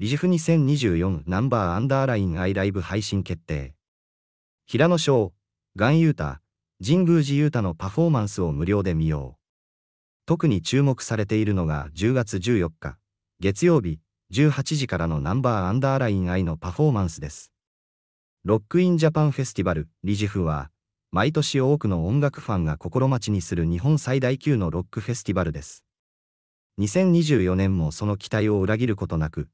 リジフ2024ナンバーアンダーラインアイライブ配信決定。平野翔、岩優太、神宮寺優太のパフォーマンスを無料で見よう。特に注目されているのが10月14日、月曜日、18時からのナンバーアンダーラインアイのパフォーマンスです。ロックインジャパンフェスティバル、リジフは、毎年多くの音楽ファンが心待ちにする日本最大級のロックフェスティバルです。2024年もその期待を裏切ることなく、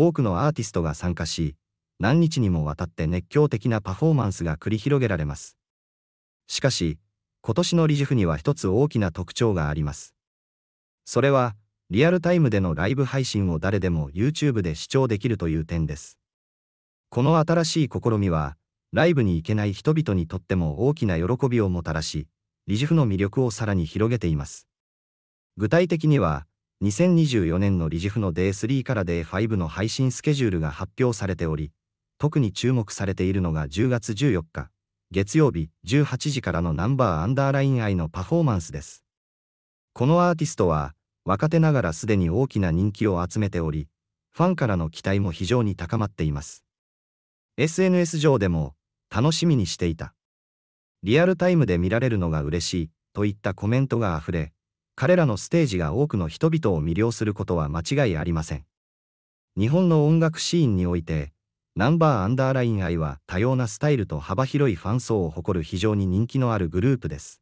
多くのアーティストが参加し、何日にもわたって熱狂的なパフォーマンスが繰り広げられます。しかし、今年のリジフには一つ大きな特徴があります。それは、リアルタイムでのライブ配信を誰でも YouTube で視聴できるという点です。この新しい試みは、ライブに行けない人々にとっても大きな喜びをもたらし、リジフの魅力をさらに広げています。具体的には、2024年のリジフの Day3 から Day5 の配信スケジュールが発表されており、特に注目されているのが10月14日、月曜日18時からのナンバーアンダーライン愛のパフォーマンスです。このアーティストは、若手ながらすでに大きな人気を集めており、ファンからの期待も非常に高まっています。SNS 上でも、楽しみにしていた。リアルタイムで見られるのが嬉しい、といったコメントがあふれ、彼らのステージが多くの人々を魅了することは間違いありません。日本の音楽シーンにおいて、ナンバーアンダーライン愛は多様なスタイルと幅広いファン層を誇る非常に人気のあるグループです。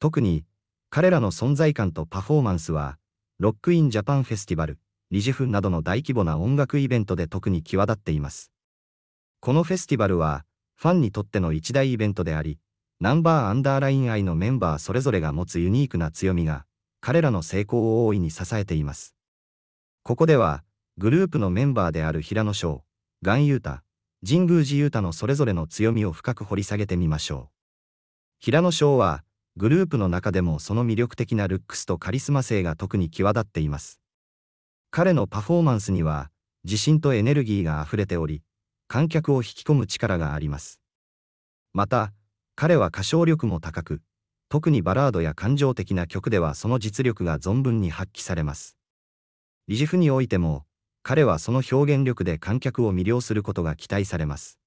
特に、彼らの存在感とパフォーマンスは、ロックインジャパンフェスティバル、リジフなどの大規模な音楽イベントで特に際立っています。このフェスティバルは、ファンにとっての一大イベントであり、ナンバーアンダーライン愛のメンバーそれぞれが持つユニークな強みが、彼らの成功を大いに支えています。ここでは、グループのメンバーである平野翔、岩優太、神宮寺優太のそれぞれの強みを深く掘り下げてみましょう。平野翔は、グループの中でもその魅力的なルックスとカリスマ性が特に際立っています。彼のパフォーマンスには、自信とエネルギーが溢れており、観客を引き込む力があります。また、彼は歌唱力も高く、特にバラードや感情的な曲ではその実力が存分に発揮されます。リジフにおいても、彼はその表現力で観客を魅了することが期待されます。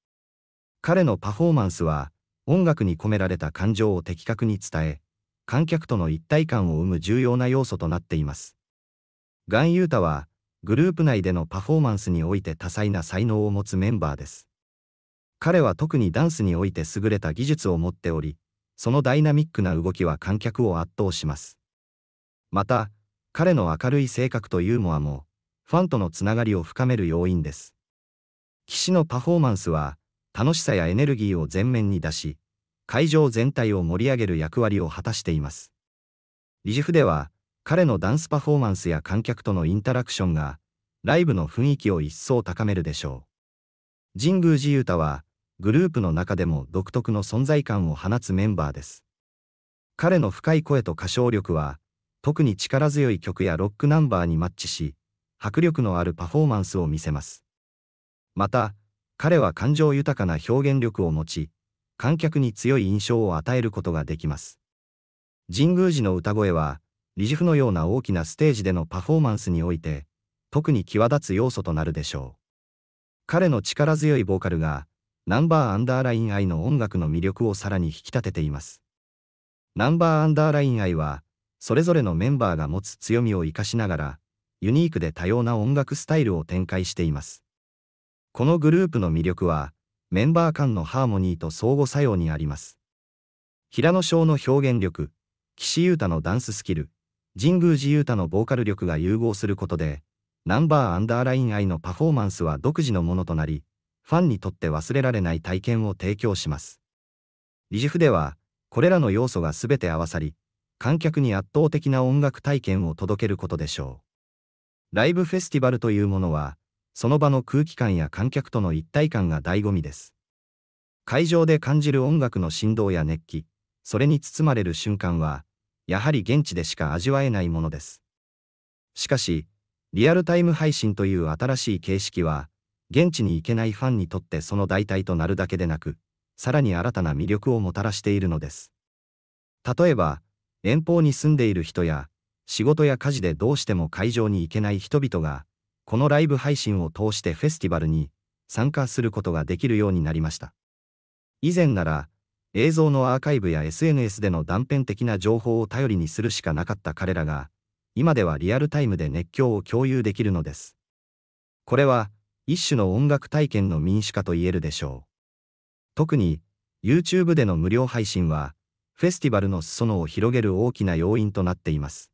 彼のパフォーマンスは、音楽に込められた感情を的確に伝え、観客との一体感を生む重要な要素となっています。ガン・ユータは、グループ内でのパフォーマンスにおいて多彩な才能を持つメンバーです。彼は特にダンスにおいて優れた技術を持っており、そのダイナミックな動きは観客を圧倒します。また、彼の明るい性格とユーモアも、ファンとのつながりを深める要因です。騎士のパフォーマンスは、楽しさやエネルギーを前面に出し、会場全体を盛り上げる役割を果たしています。リジフでは、彼のダンスパフォーマンスや観客とのインタラクションが、ライブの雰囲気を一層高めるでしょう。神宮寺雄太は、グループの中でも独特の存在感を放つメンバーです。彼の深い声と歌唱力は、特に力強い曲やロックナンバーにマッチし、迫力のあるパフォーマンスを見せます。また、彼は感情豊かな表現力を持ち、観客に強い印象を与えることができます。神宮寺の歌声は、理事府のような大きなステージでのパフォーマンスにおいて、特に際立つ要素となるでしょう。彼の力強いボーカルが、ナンバーアンダーライン愛の音楽の魅力をさらに引き立てています。ナンバーアンダーライン愛は、それぞれのメンバーが持つ強みを活かしながら、ユニークで多様な音楽スタイルを展開しています。このグループの魅力は、メンバー間のハーモニーと相互作用にあります。平野翔の表現力、岸優太のダンススキル、神宮寺優太のボーカル力が融合することで、ナンバーアンダーライン愛のパフォーマンスは独自のものとなり、ファンにとって忘れられない体験を提供します。リジフでは、これらの要素が全て合わさり、観客に圧倒的な音楽体験を届けることでしょう。ライブフェスティバルというものは、その場の空気感や観客との一体感が醍醐味です。会場で感じる音楽の振動や熱気、それに包まれる瞬間は、やはり現地でしか味わえないものです。しかし、リアルタイム配信という新しい形式は、現地に行けないファンにとってその代替となるだけでなく、さらに新たな魅力をもたらしているのです。例えば、遠方に住んでいる人や、仕事や家事でどうしても会場に行けない人々が、このライブ配信を通してフェスティバルに参加することができるようになりました。以前なら、映像のアーカイブや SNS での断片的な情報を頼りにするしかなかった彼らが、今ではリアルタイムで熱狂を共有できるのです。これは、一種の音楽体験の民主化と言えるでしょう。特に、YouTube での無料配信は、フェスティバルの裾野を広げる大きな要因となっています。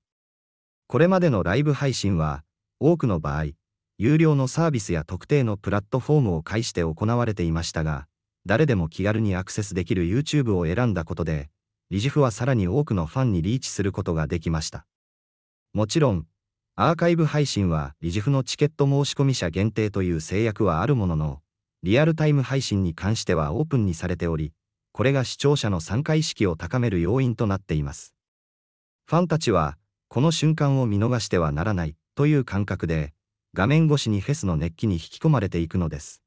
これまでのライブ配信は、多くの場合、有料のサービスや特定のプラットフォームを介して行われていましたが、誰でも気軽にアクセスできる YouTube を選んだことで、リジフはさらに多くのファンにリーチすることができました。もちろん、アーカイブ配信は、リジフのチケット申込者限定という制約はあるものの、リアルタイム配信に関してはオープンにされており、これが視聴者の参加意識を高める要因となっています。ファンたちは、この瞬間を見逃してはならないという感覚で、画面越しにフェスの熱気に引き込まれていくのです。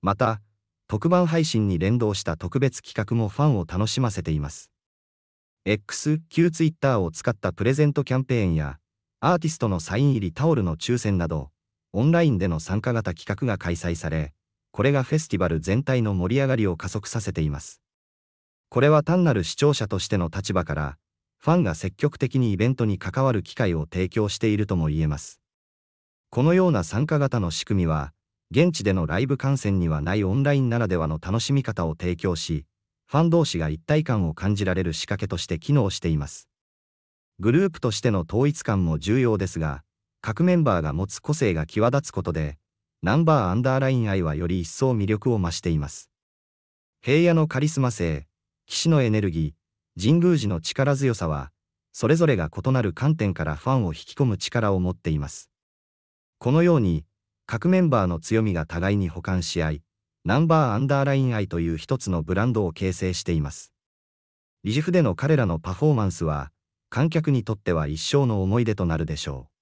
また、特番配信に連動した特別企画もファンを楽しませています。X、旧 Twitter を使ったプレゼントキャンペーンや、アーティストのサイン入りタオルの抽選など、オンラインでの参加型企画が開催され、これがフェスティバル全体の盛り上がりを加速させています。これは単なる視聴者としての立場から、ファンが積極的にイベントに関わる機会を提供しているとも言えます。このような参加型の仕組みは、現地でのライブ観戦にはないオンラインならではの楽しみ方を提供し、ファン同士が一体感を感じられる仕掛けとして機能しています。グループとしての統一感も重要ですが、各メンバーが持つ個性が際立つことで、ナンバーアンダーライン愛はより一層魅力を増しています。平野のカリスマ性、騎士のエネルギー、神宮寺の力強さは、それぞれが異なる観点からファンを引き込む力を持っています。このように、各メンバーの強みが互いに補完し合い、ナンバーアンダーライン愛という一つのブランドを形成しています。リジフでの彼らのパフォーマンスは、観客にとっては一生の思い出となるでしょう。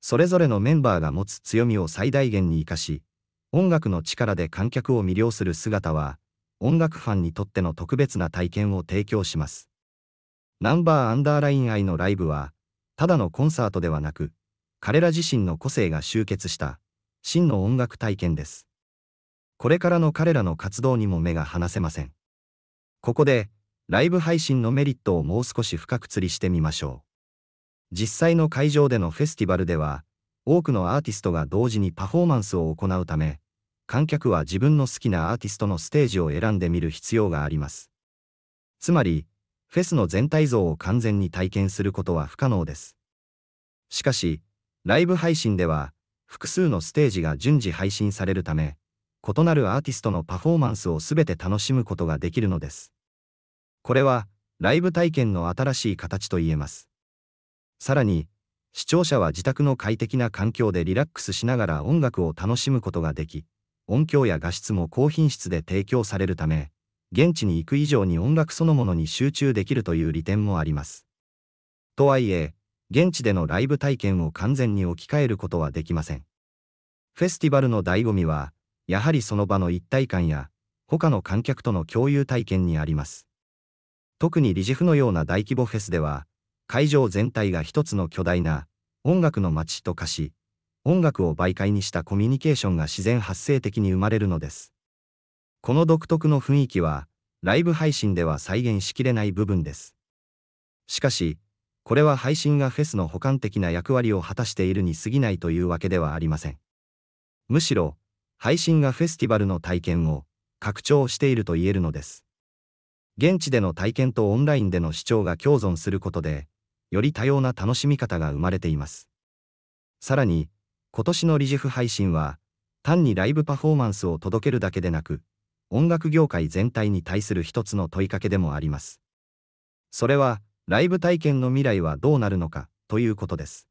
それぞれのメンバーが持つ強みを最大限に生かし、音楽の力で観客を魅了する姿は、音楽ファンにとっての特別な体験を提供します。ナンバーアンダーライン愛のライブは、ただのコンサートではなく、彼ら自身の個性が集結した、真の音楽体験です。これからの彼らの活動にも目が離せません。ここで、ライブ配信のメリットをもう少し深く釣りしてみましょう。実際の会場でのフェスティバルでは、多くのアーティストが同時にパフォーマンスを行うため、観客は自分の好きなアーティストのステージを選んでみる必要があります。つまり、フェスの全体像を完全に体験することは不可能です。しかし、ライブ配信では、複数のステージが順次配信されるため、異なるアーティストのパフォーマンスをすべて楽しむことができるのです。これは、ライブ体験の新しい形と言えます。さらに、視聴者は自宅の快適な環境でリラックスしながら音楽を楽しむことができ、音響や画質も高品質で提供されるため、現地に行く以上に音楽そのものに集中できるという利点もあります。とはいえ、現地でのライブ体験を完全に置き換えることはできません。フェスティバルの醍醐味は、やはりその場の一体感や、他の観客との共有体験にあります。特にリジ府のような大規模フェスでは、会場全体が一つの巨大な音楽の街と化し、音楽を媒介にしたコミュニケーションが自然発生的に生まれるのです。この独特の雰囲気は、ライブ配信では再現しきれない部分です。しかし、これは配信がフェスの補完的な役割を果たしているに過ぎないというわけではありません。むしろ、配信がフェスティバルの体験を拡張していると言えるのです。現地での体験とオンラインでの視聴が共存することで、より多様な楽しみ方が生まれています。さらに、今年のリジフ配信は、単にライブパフォーマンスを届けるだけでなく、音楽業界全体に対する一つの問いかけでもあります。それは、ライブ体験の未来はどうなるのか、ということです。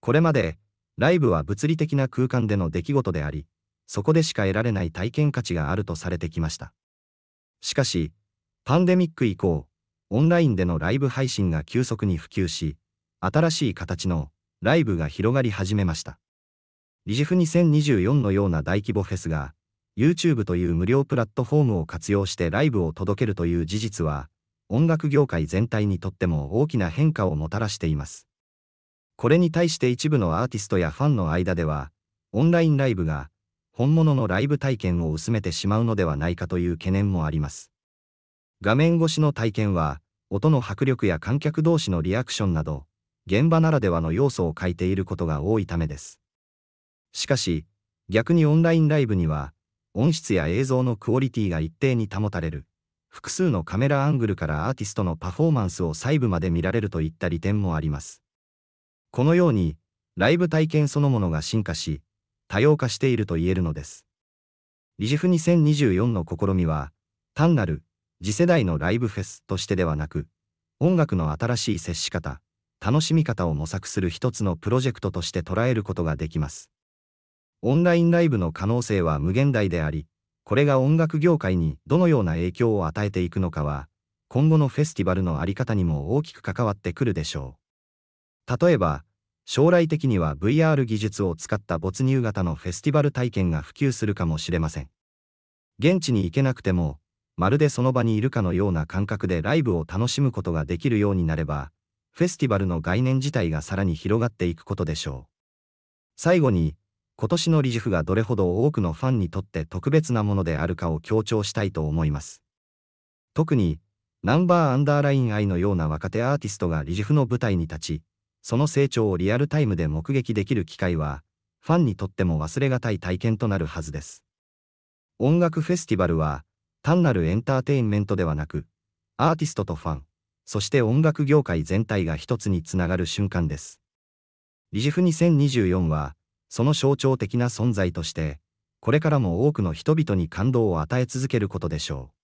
これまで、ライブは物理的な空間での出来事であり、そこでしか得られない体験価値があるとされてきました。しかし、パンデミック以降、オンラインでのライブ配信が急速に普及し、新しい形のライブが広がり始めました。リジフ2024のような大規模フェスが、YouTube という無料プラットフォームを活用してライブを届けるという事実は、音楽業界全体にとっても大きな変化をもたらしています。これに対して一部のアーティストやファンの間では、オンラインライブが本物のライブ体験を薄めてしまうのではないかという懸念もあります。画面越しの体験は、音の迫力や観客同士のリアクションなど、現場ならではの要素を欠いていることが多いためです。しかし、逆にオンラインライブには、音質や映像のクオリティが一定に保たれる、複数のカメラアングルからアーティストのパフォーマンスを細部まで見られるといった利点もあります。このように、ライブ体験そのものが進化し、多様化していると言えるのです。リジフ2024の試みは、単なる次世代のライブフェスとしてではなく、音楽の新しい接し方、楽しみ方を模索する一つのプロジェクトとして捉えることができます。オンラインライブの可能性は無限大であり、これが音楽業界にどのような影響を与えていくのかは、今後のフェスティバルのあり方にも大きく関わってくるでしょう。例えば、将来的には VR 技術を使った没入型のフェスティバル体験が普及するかもしれません。現地に行けなくても、まるでその場にいるかのような感覚でライブを楽しむことができるようになれば、フェスティバルの概念自体がさらに広がっていくことでしょう。最後に、今年のリジフがどれほど多くのファンにとって特別なものであるかを強調したいと思います。特に、ナンバーアンダーライン愛のような若手アーティストがリジフの舞台に立ち、その成長をリアルタイムで目撃できる機会は、ファンにとっても忘れがたい体験となるはずです。音楽フェスティバルは、単なるエンターテインメントではなく、アーティストとファン、そして音楽業界全体が一つにつながる瞬間です。リジフ2024は、その象徴的な存在として、これからも多くの人々に感動を与え続けることでしょう。